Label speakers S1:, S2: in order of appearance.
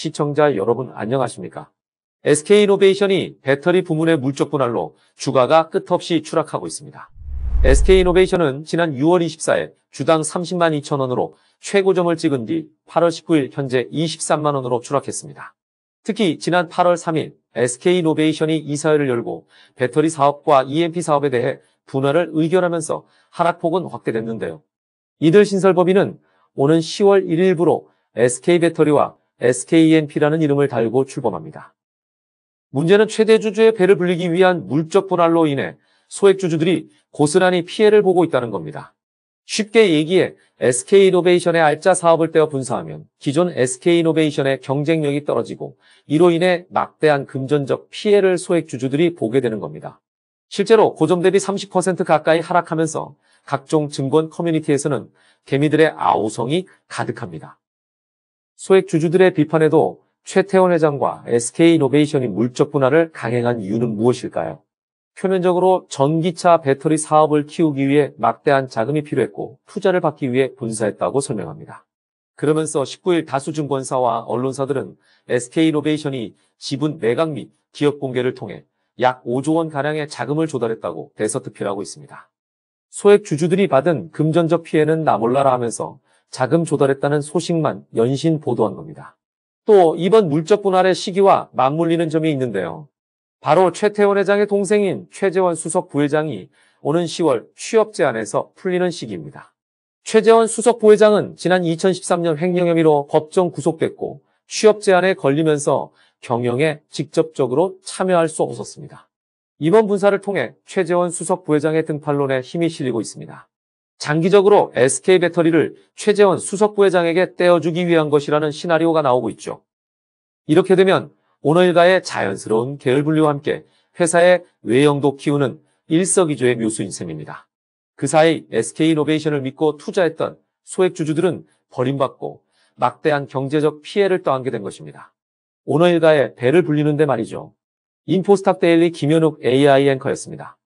S1: 시청자 여러분 안녕하십니까? SK이노베이션이 배터리 부문의 물적 분할로 주가가 끝없이 추락하고 있습니다. SK이노베이션은 지난 6월 24일 주당 30만 2천 원으로 최고점을 찍은 뒤 8월 19일 현재 23만 원으로 추락했습니다. 특히 지난 8월 3일 SK이노베이션이 이사회를 열고 배터리 사업과 EMP 사업에 대해 분할을 의결하면서 하락폭은 확대됐는데요. 이들 신설법인은 오는 10월 1일부로 SK배터리와 SKNP라는 이름을 달고 출범합니다. 문제는 최대주주의 배를 불리기 위한 물적 분할로 인해 소액주주들이 고스란히 피해를 보고 있다는 겁니다. 쉽게 얘기해 SK이노베이션의 알짜 사업을 떼어 분사하면 기존 SK이노베이션의 경쟁력이 떨어지고 이로 인해 막대한 금전적 피해를 소액주주들이 보게 되는 겁니다. 실제로 고점 대비 30% 가까이 하락하면서 각종 증권 커뮤니티에서는 개미들의 아우성이 가득합니다. 소액 주주들의 비판에도 최태원 회장과 SK이노베이션이 물적 분할을 강행한 이유는 무엇일까요? 표면적으로 전기차 배터리 사업을 키우기 위해 막대한 자금이 필요했고 투자를 받기 위해 분사했다고 설명합니다. 그러면서 19일 다수 증권사와 언론사들은 SK이노베이션이 지분 매각 및 기업 공개를 통해 약 5조 원 가량의 자금을 조달했다고 대서특필하고 있습니다. 소액 주주들이 받은 금전적 피해는 나몰라라 하면서 자금 조달했다는 소식만 연신 보도한 겁니다. 또 이번 물적 분할의 시기와 맞물리는 점이 있는데요. 바로 최태원 회장의 동생인 최재원 수석 부회장이 오는 10월 취업 제안에서 풀리는 시기입니다. 최재원 수석 부회장은 지난 2013년 횡령 혐의로 법정 구속됐고 취업 제안에 걸리면서 경영에 직접적으로 참여할 수 없었습니다. 이번 분사를 통해 최재원 수석 부회장의 등판론에 힘이 실리고 있습니다. 장기적으로 SK 배터리를 최재원 수석부회장에게 떼어주기 위한 것이라는 시나리오가 나오고 있죠. 이렇게 되면 오너일가의 자연스러운 계열 분류와 함께 회사의 외형도 키우는 일석이조의 묘수인 셈입니다. 그 사이 SK 이노베이션을 믿고 투자했던 소액 주주들은 버림받고 막대한 경제적 피해를 떠안게 된 것입니다. 오너일가의 배를 불리는데 말이죠. 인포스탁 데일리 김현욱 AI 앵커였습니다.